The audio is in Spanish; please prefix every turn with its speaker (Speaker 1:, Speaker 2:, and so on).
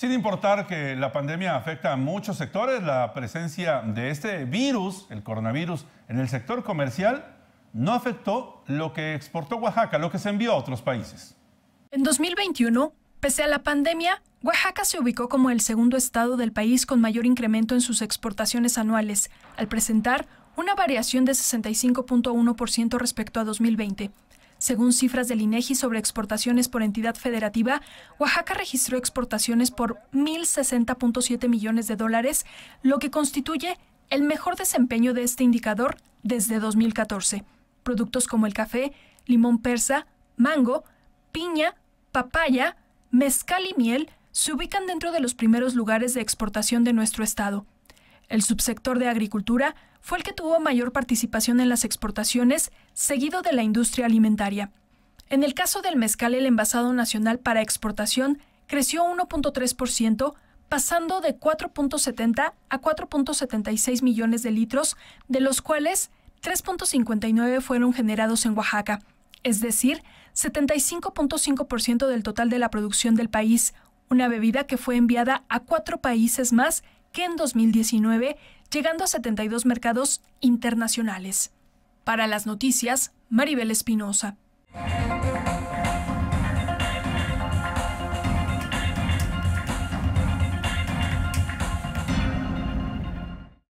Speaker 1: Sin importar que la pandemia afecta a muchos sectores, la presencia de este virus, el coronavirus, en el sector comercial no afectó lo que exportó Oaxaca, lo que se envió a otros países.
Speaker 2: En 2021, pese a la pandemia, Oaxaca se ubicó como el segundo estado del país con mayor incremento en sus exportaciones anuales, al presentar una variación de 65.1% respecto a 2020, según cifras del INEGI sobre exportaciones por entidad federativa, Oaxaca registró exportaciones por 1.060.7 millones de dólares, lo que constituye el mejor desempeño de este indicador desde 2014. Productos como el café, limón persa, mango, piña, papaya, mezcal y miel se ubican dentro de los primeros lugares de exportación de nuestro estado. El subsector de agricultura fue el que tuvo mayor participación en las exportaciones, seguido de la industria alimentaria. En el caso del mezcal, el envasado nacional para exportación creció 1.3%, pasando de 4.70 a 4.76 millones de litros, de los cuales 3.59 fueron generados en Oaxaca, es decir, 75.5% del total de la producción del país, una bebida que fue enviada a cuatro países más que en 2019, llegando a 72 mercados internacionales. Para las noticias, Maribel Espinosa.